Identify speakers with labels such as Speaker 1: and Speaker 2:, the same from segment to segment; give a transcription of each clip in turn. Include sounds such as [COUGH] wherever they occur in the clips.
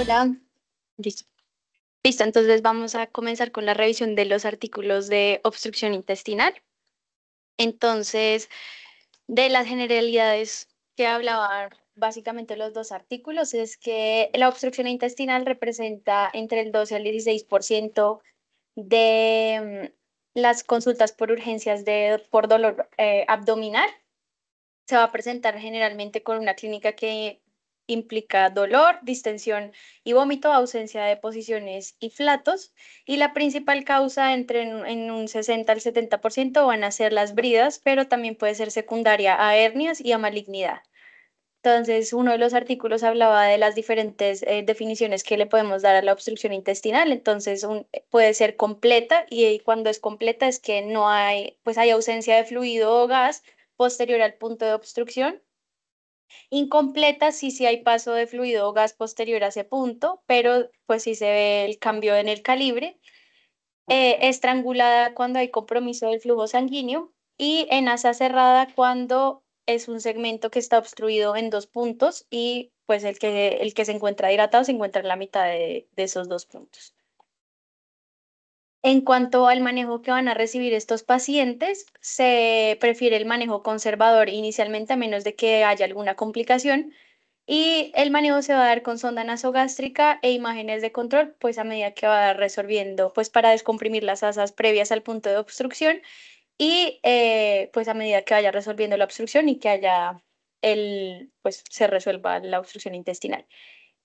Speaker 1: Hola. Listo. Listo, entonces vamos a comenzar con la revisión de los artículos de obstrucción intestinal. Entonces, de las generalidades que hablaban básicamente los dos artículos es que la obstrucción intestinal representa entre el 12 al 16% de mm, las consultas por urgencias de, por dolor eh, abdominal. Se va a presentar generalmente con una clínica que implica dolor, distensión y vómito, ausencia de posiciones y flatos. Y la principal causa entre en, un 60 al 70% van a ser las bridas, pero también puede ser secundaria a hernias y a malignidad. Entonces, uno de los artículos hablaba de las diferentes eh, definiciones que le podemos dar a la obstrucción intestinal. Entonces, puede ser completa y cuando es completa es que no hay, pues hay ausencia de fluido o gas posterior al punto de obstrucción Incompleta si sí hay paso de fluido o gas posterior a ese punto, pero pues sí se ve el cambio en el calibre. Eh, estrangulada cuando hay compromiso del flujo sanguíneo y en asa cerrada cuando es un segmento que está obstruido en dos puntos y pues el que, se encuentra dilatado se encuentra en la mitad de esos dos puntos. En cuanto al manejo que van a recibir estos pacientes, se prefiere el manejo conservador inicialmente a menos de que haya alguna complicación y el manejo se va a dar con sonda nasogástrica e imágenes de control, pues a medida que va resolviendo, pues para descomprimir las asas previas al punto de obstrucción y eh, pues a medida que vaya resolviendo la obstrucción y que haya pues se resuelva la obstrucción intestinal.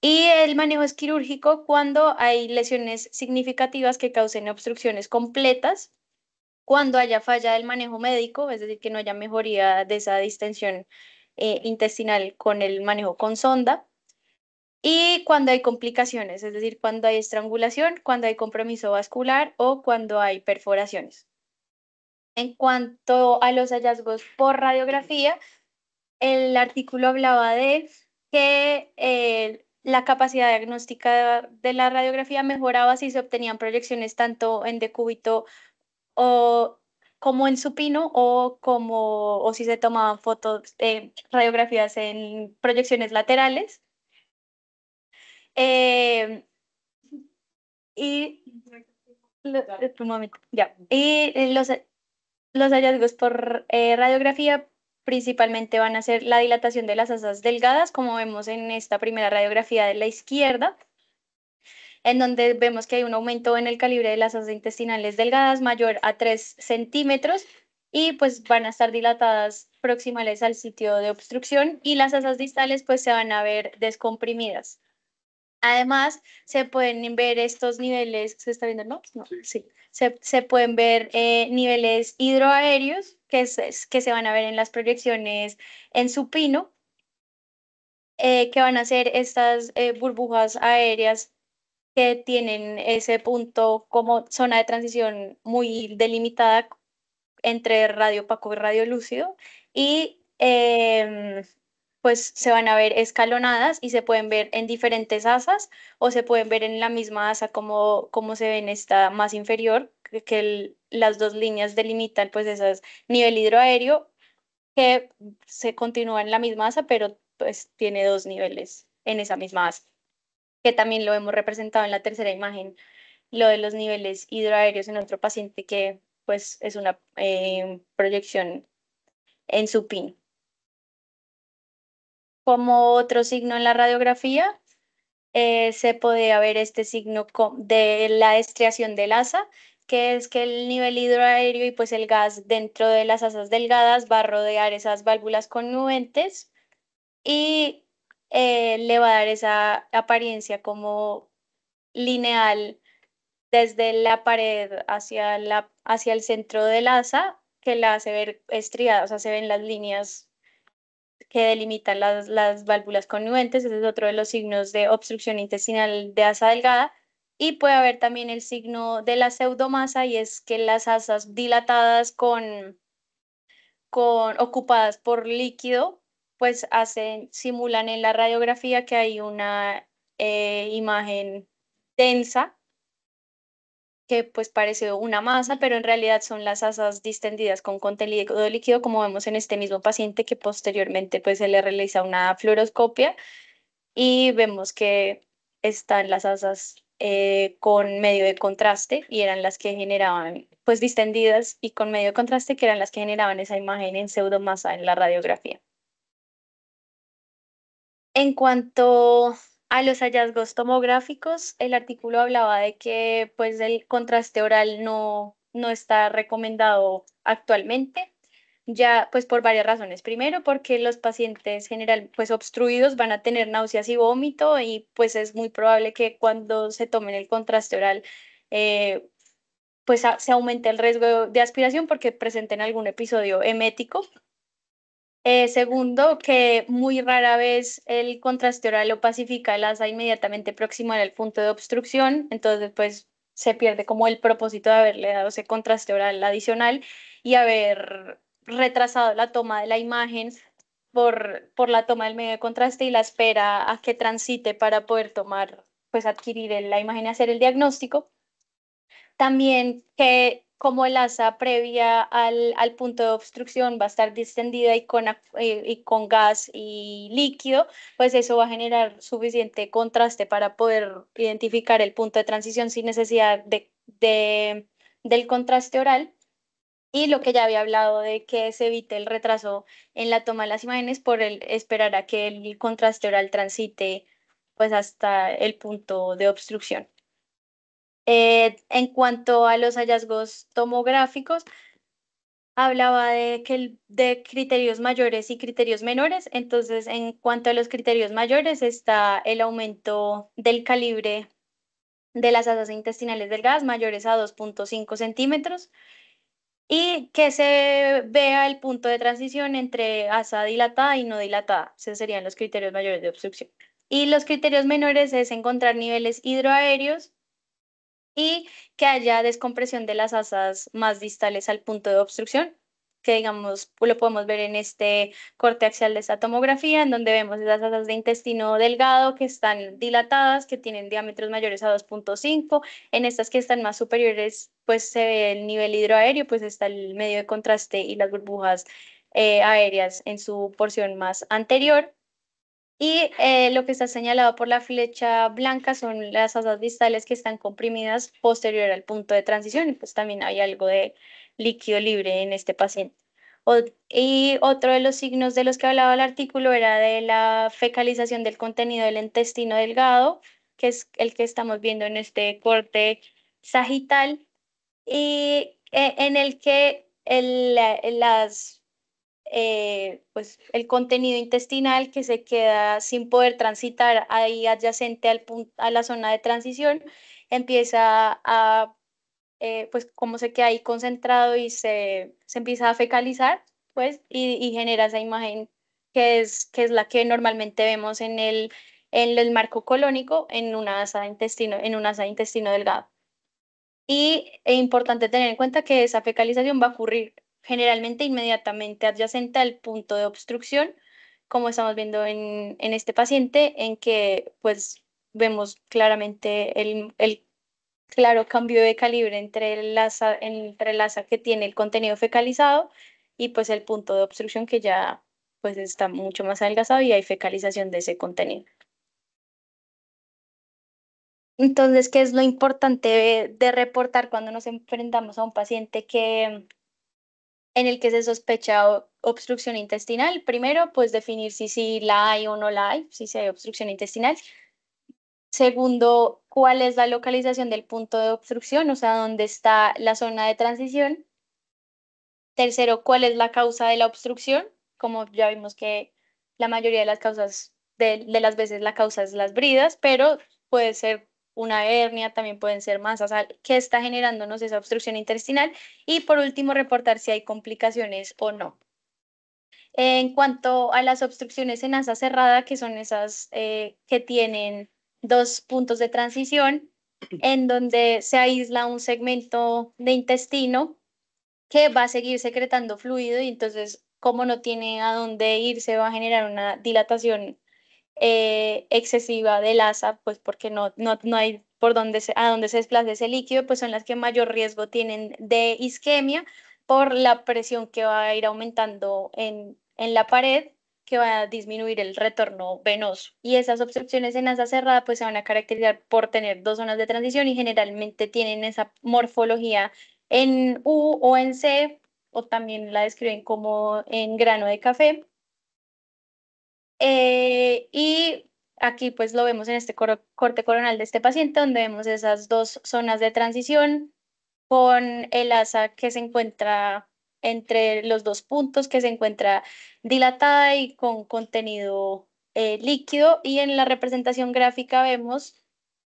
Speaker 1: Y el manejo es quirúrgico cuando hay lesiones significativas que causen obstrucciones completas, cuando haya falla del manejo médico, es decir, que no haya mejoría de esa distensión eh, intestinal con el manejo con sonda, y cuando hay complicaciones, es decir, cuando hay estrangulación, cuando hay compromiso vascular o cuando hay perforaciones. En cuanto a los hallazgos por radiografía, el artículo hablaba de que el eh, la capacidad diagnóstica de la radiografía mejoraba si se obtenían proyecciones tanto en decúbito o como en supino o como o si se tomaban fotos radiografías en proyecciones laterales em, y los hallazgos por eh, radiografía principalmente van a ser la dilatación de las asas delgadas, como vemos en esta primera radiografía de la izquierda, en donde vemos que hay un aumento en el calibre de las asas intestinales delgadas mayor a 3 centímetros y pues van a estar dilatadas proximales al sitio de obstrucción y las asas distales pues se van a ver descomprimidas. Además, se pueden ver estos niveles, ¿se está viendo No, sí. Se, pueden ver eh, niveles hidroaéreos que, que se van a ver en las proyecciones en supino, eh, que van a ser estas eh, burbujas aéreas que tienen ese punto como zona de transición muy delimitada entre radio opaco y radio lúcido. Y em, pues se van a ver escalonadas y se pueden ver en diferentes asas o se pueden ver en la misma asa como, como se ve en esta más inferior, que las dos líneas delimitan pues esas nivel hidroaéreo que se continúa en la misma asa, pero pues tiene dos niveles en esa misma asa, que también lo hemos representado en la tercera imagen, lo de los niveles hidroaéreos en otro paciente que pues es una eh, proyección en su pin como otro signo en la radiografía, eh, se puede ver este signo de la estriación del asa, que es que el nivel hidroaéreo y pues el gas dentro de las asas delgadas va a rodear esas válvulas connuentes y eh, le va a dar esa apariencia como lineal desde la pared hacia, la, hacia el centro del asa que la hace ver estriada, o sea, se ven las líneas que delimitan las, válvulas conniventes, ese es otro de los signos de obstrucción intestinal de asa delgada, y puede haber también el signo de la pseudomasa y es que las asas dilatadas con, ocupadas por líquido, pues hacen, simulan en la radiografía que hay una eh, imagen densa que pues pareció una masa, pero en realidad son las asas distendidas con contenido líquido, como vemos en este mismo paciente que posteriormente pues se le realiza una fluoroscopia y vemos que están las asas eh, con medio de contraste y eran las que generaban pues distendidas y con medio de contraste que eran las que generaban esa imagen en pseudomasa en la radiografía. En cuanto a los hallazgos tomográficos, el artículo hablaba de que pues, el contraste oral no, está recomendado actualmente, ya pues por varias razones. Primero, porque los pacientes general pues obstruidos van a tener náuseas y vómito y pues es muy probable que cuando se tomen el contraste oral eh, pues se aumente el riesgo de aspiración porque presenten algún episodio emético eh, segundo, que muy rara vez el contraste oral o pacifica el asa inmediatamente próximo al punto de obstrucción, entonces pues se pierde como el propósito de haberle dado ese contraste oral adicional y haber retrasado la toma de la imagen por, por la toma del medio de contraste y la espera a que transite para poder tomar, pues adquirir la imagen y hacer el diagnóstico. También que como el asa previa al, punto de obstrucción va a estar distendida eh, y con, gas y líquido, pues eso va a generar suficiente contraste para poder identificar el punto de transición sin necesidad de, del contraste oral. Y lo que ya había hablado de que se evite el retraso en la toma de las imágenes por el esperar a que el contraste oral transite pues hasta el punto de obstrucción. Eh, en cuanto a los hallazgos tomográficos, hablaba de, que, de criterios mayores y criterios menores. Entonces, en cuanto a los criterios mayores, está el aumento del calibre de las asas intestinales del gas mayores a 2.5 centímetros y que se vea el punto de transición entre asa dilatada y no dilatada. Esos serían los criterios mayores de obstrucción. Y los criterios menores es encontrar niveles hidroaéreos y que haya descompresión de las asas más distales al punto de obstrucción, que digamos lo podemos ver en este corte axial de esta tomografía, en donde vemos las asas de intestino delgado que están dilatadas, que tienen diámetros mayores a 2.5, en estas que están más superiores pues se ve el nivel hidroaéreo, pues está el medio de contraste y las burbujas eh, aéreas en su porción más anterior. Y eh, lo que está señalado por la flecha blanca son las asas distales que están comprimidas posterior al punto de transición y pues también hay algo de líquido libre en este paciente. y otro de los signos de los que hablaba el artículo era de la fecalización del contenido del intestino delgado, que es el que estamos viendo en este corte sagital, y eh, en el que las eh, pues el contenido intestinal que se queda sin poder transitar ahí adyacente al punto, a la zona de transición, empieza a, eh, pues como se queda ahí concentrado y se, empieza a fecalizar, pues, y, genera esa imagen que es, que es la que normalmente vemos en el, en el marco colónico en una asa intestino, en una asa de intestino delgado. Y es importante tener en cuenta que esa fecalización va a ocurrir generalmente inmediatamente adyacente al punto de obstrucción, como estamos viendo en, en este paciente, en que pues vemos claramente el, claro cambio de calibre entre la, entre que tiene el contenido fecalizado y pues el punto de obstrucción que ya pues está mucho más adelgazado y hay fecalización de ese contenido. Entonces, ¿qué es lo importante de reportar cuando nos enfrentamos a un paciente que, en el que se sospecha obstrucción intestinal. Primero, pues definir si sí la hay o no la hay, si se hay obstrucción intestinal. Segundo, cuál es la localización del punto de obstrucción, o sea, dónde está la zona de transición. Tercero, cuál es la causa de la obstrucción. Como ya vimos que la mayoría de las causas, de las veces la causa es las bridas, pero puede ser una hernia, también pueden ser masas que está generándonos esa obstrucción intestinal y por último reportar si hay complicaciones o no. En cuanto a las obstrucciones en asa cerrada, que son esas eh, que tienen dos puntos de transición, en donde se aísla un segmento de intestino que va a seguir secretando fluido y entonces como no tiene a dónde ir, se va a generar una dilatación eh, excesiva de asa pues porque no, no, hay por dónde se, a dónde se desplace ese líquido, pues son las que mayor riesgo tienen de isquemia por la presión que va a ir aumentando en, en la pared que va a disminuir el retorno venoso. Y esas obstrucciones en asa cerrada pues se van a caracterizar por tener dos zonas de transición y generalmente tienen esa morfología en U o en C o también la describen como en grano de café eh, y aquí pues lo vemos en este corte coronal de este paciente, donde vemos esas dos zonas de transición con el asa que se encuentra entre los dos puntos, que se encuentra dilatada y con contenido eh, líquido. Y en la representación gráfica vemos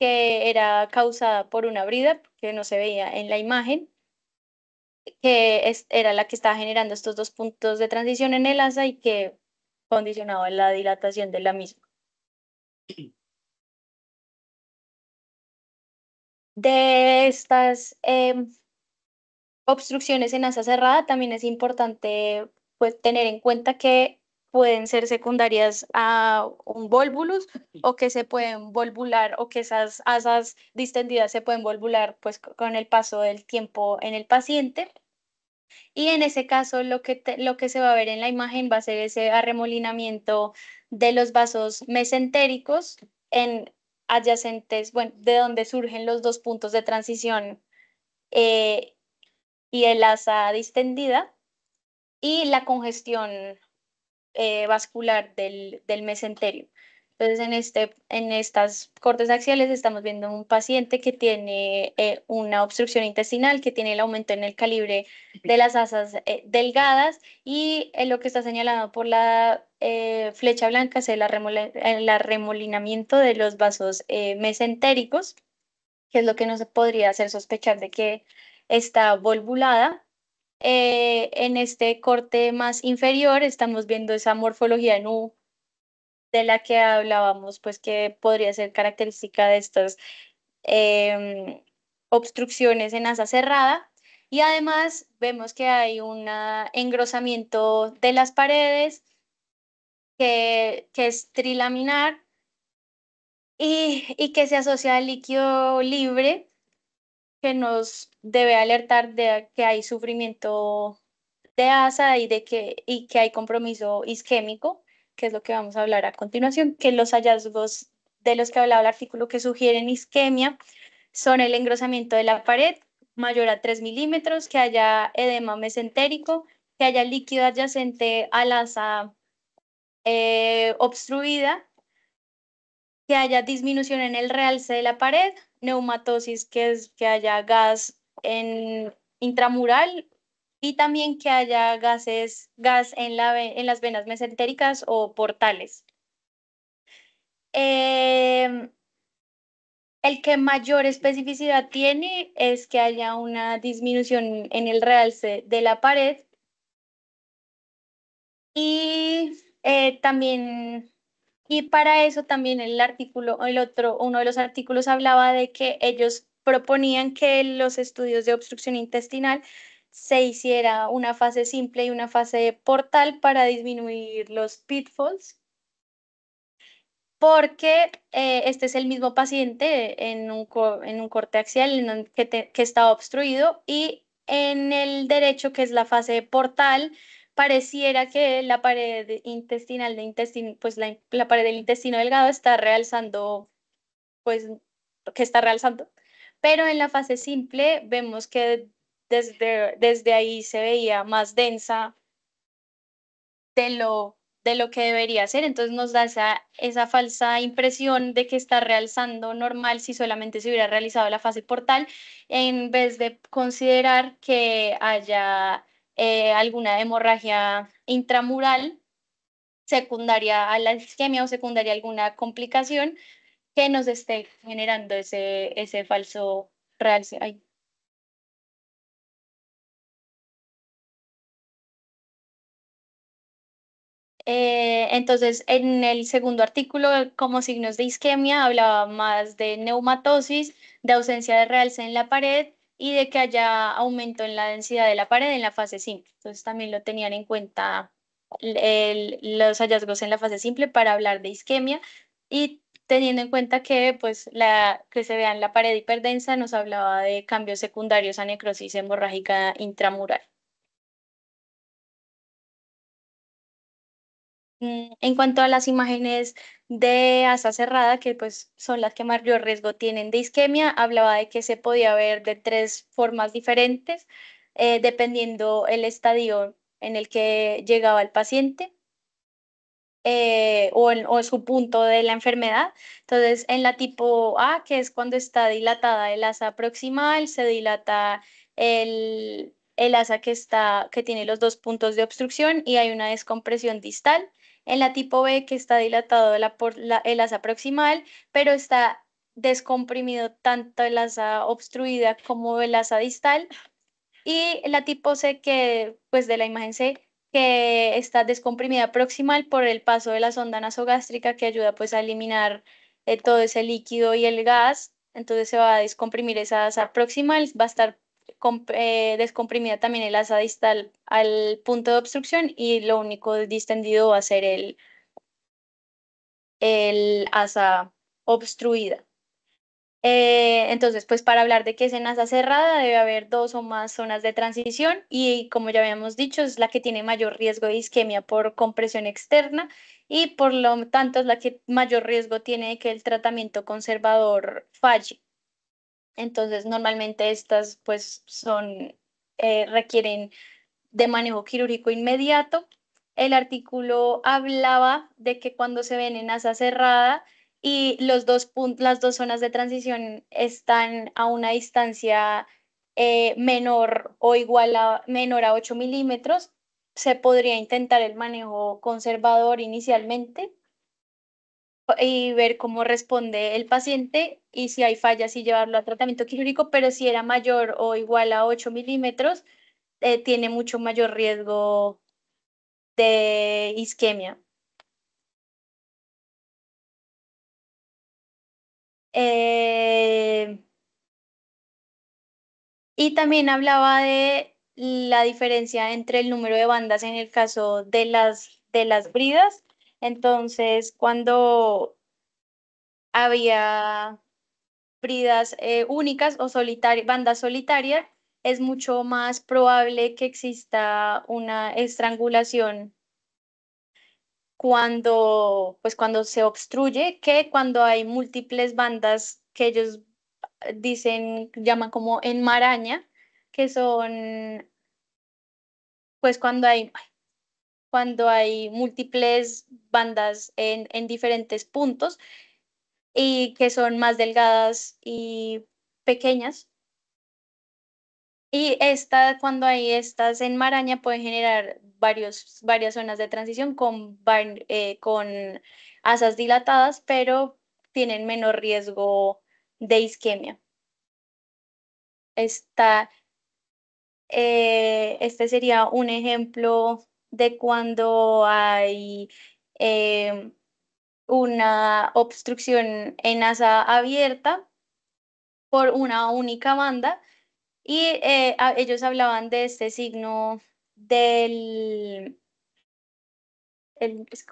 Speaker 1: que era causada por una brida que no se veía en la imagen, que era la que estaba generando estos dos puntos de transición en el asa y que condicionado en la dilatación de la misma. [CLEARS THROAT] De estas em, obstrucciones en asa cerrada también es importante pues, tener en cuenta que pueden ser secundarias a un volvulus o que se pueden volvular o que esas asas distendidas se pueden volvular pues, con el paso del tiempo en el paciente. Y en ese caso lo que, lo que se va a ver en la imagen va a ser ese arremolinamiento de los vasos mesentéricos en adyacentes, bueno, de donde surgen los dos puntos de transición eh, y el asa distendida y la congestión eh, vascular del, del mesenterio. Entonces, en, este, en estas cortes axiales estamos viendo un paciente que tiene eh, una obstrucción intestinal, que tiene el aumento en el calibre de las asas eh, delgadas y eh, lo que está señalado por la flecha blanca es el, arremol el arremolinamiento de los vasos mesentéricos, que es lo que nos podría hacer sospechar de que está volvulada. en este corte más inferior estamos viendo esa morfología en U de la que hablábamos, pues que podría ser característica de estas em, obstrucciones en asa cerrada. Y además vemos que hay un engrosamiento de las paredes que, es trilaminar y, y que se asocia al líquido libre que nos debe alertar de que hay sufrimiento de asa y de que, y que hay compromiso isquémico que es lo que vamos a hablar a continuación, que los hallazgos de los que hablaba el artículo que sugieren isquemia son el engrosamiento de la pared mayor a 3 milímetros, que haya edema mesentérico, que haya líquido adyacente a la asa eh, obstruida, que haya disminución en el realce de la pared, neumatosis, que es que haya gas en intramural y también que haya gases, gas en, las venas mesentéricas o portales. Em, el que mayor especificidad tiene es que haya una disminución en el realce de la pared y eh, también y para eso también el artículo el otro uno de los artículos hablaba de que ellos proponían que los estudios de obstrucción intestinal se hiciera una fase simple y una fase portal para disminuir los pitfalls, porque eh, este es el mismo paciente en un, corte axial que, está obstruido y en el derecho, que es la fase portal, pareciera que la pared intestinal de intestino, pues la, pared del intestino delgado está realzando, pues que está realzando, pero en la fase simple vemos que desde, desde ahí se veía más densa de lo, de lo que debería ser. Entonces nos da esa, falsa impresión de que está realzando normal si solamente se hubiera realizado la fase portal, en vez de considerar que haya eh, alguna hemorragia intramural secundaria a la isquemia o secundaria a alguna complicación que nos esté generando ese, ese falso realce. Eh, entonces, en el segundo artículo, como signos de isquemia, hablaba más de neumatosis, de ausencia de realce en la pared y de que haya aumento en la densidad de la pared en la fase simple. Entonces, también lo tenían en cuenta los hallazgos en la fase simple para hablar de isquemia y teniendo en cuenta que pues que se vea en la pared hiperdensa nos hablaba de cambios secundarios a necrosis hemorrágica intramural. Mm, en cuanto a las imágenes de asa cerrada, que pues, son las que mayor riesgo tienen de isquemia, hablaba de que se podía ver de tres formas diferentes, eh, dependiendo el estadio en el que llegaba el paciente eh, o, su punto de la enfermedad. Entonces, en la tipo A, que es cuando está dilatada el asa proximal, se dilata el, asa que tiene los dos puntos de obstrucción y hay una descompresión distal. En la tipo B, que está dilatado el, la, el asa proximal, pero está descomprimido tanto el asa obstruida como el asa distal. Y la tipo C, que pues de la imagen C, que está descomprimida proximal por el paso de la sonda nasogástrica que ayuda pues a eliminar eh, todo ese líquido y el gas. Entonces se va a descomprimir esa asa proximal, va a estar eh, descomprimida también el asa distal al punto de obstrucción y lo único distendido va a ser el, el asa obstruida. Eh, entonces, pues para hablar de que es en asa cerrada debe haber dos o más zonas de transición y como ya habíamos dicho es la que tiene mayor riesgo de isquemia por compresión externa y por lo tanto es la que mayor riesgo tiene de que el tratamiento conservador falle. Entonces, normalmente estas pues, eh, requieren de manejo quirúrgico inmediato. El artículo hablaba de que cuando se ven en asa cerrada y las dos zonas de transición están a una distancia eh, menor o igual a menor a 8 milímetros, se podría intentar el manejo conservador inicialmente y ver cómo responde el paciente y si hay fallas y llevarlo a tratamiento quirúrgico, pero si era mayor o igual a 8 milímetros, eh, tiene mucho mayor riesgo de isquemia. Eh, y también hablaba de la diferencia entre el número de bandas en el caso de las, de las bridas entonces, cuando había bridas eh, únicas o bandas banda solitaria, es mucho más probable que exista una estrangulación cuando, pues cuando se obstruye que cuando hay múltiples bandas que ellos dicen, llaman como en maraña, que son, pues cuando hay, cuando hay múltiples bandas en, diferentes puntos y que son más delgadas y pequeñas. Y esta, cuando hay estas en maraña, pueden generar varios, varias zonas de transición eh, con, asas dilatadas, pero tienen menor riesgo de isquemia. Eh, este sería un ejemplo de cuando hay eh, una obstrucción en asa abierta por una única banda y eh, ellos hablaban de este signo del es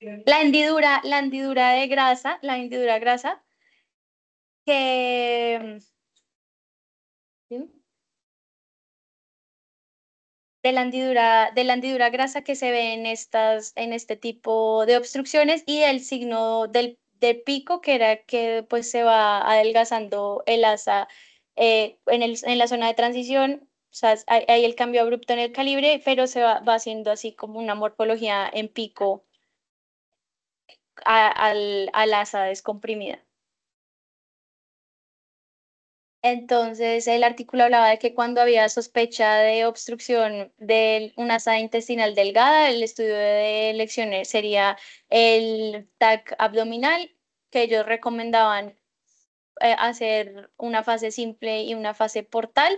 Speaker 1: la hendidura la hendidura de grasa la hendidura grasa que de la, andidura de la grasa que se ve en, estas, en este tipo de obstrucciones y el signo del, pico, que era que pues, se va adelgazando el asa eh, en, en la zona de transición o sea, hay, el cambio abrupto en el calibre, pero se va, va haciendo así como una morfología en pico al asa descomprimida. Entonces, el artículo hablaba de que cuando había sospecha de obstrucción de una sala intestinal delgada, el estudio de lecciones sería el TAC abdominal, que ellos recomendaban eh, hacer una fase simple y una fase portal.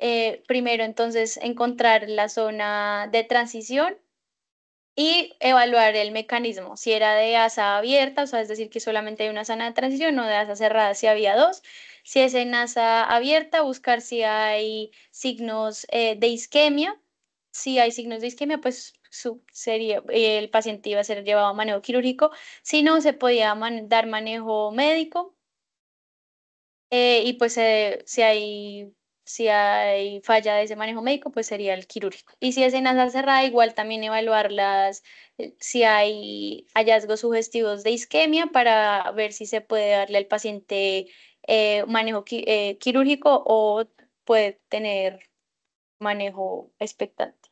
Speaker 1: Eh, primero, entonces, encontrar la zona de transición y evaluar el mecanismo, si era de asa abierta, o sea, es decir, que solamente hay una sana de transición o de asa cerrada, si había dos. Si es en asa abierta, buscar si hay signos eh, de isquemia. Si hay signos de isquemia, pues su, sería, eh, el paciente iba a ser llevado a manejo quirúrgico. Si no, se podía dar manejo médico. Eh, y pues si hay si hay falla de ese manejo médico, pues sería el quirúrgico. Y si es en asa cerrada, igual también evaluarlas eh, si hay hallazgos sugestivos de isquemia para ver si se puede darle al paciente eh, manejo eh, quirúrgico o puede tener manejo expectante.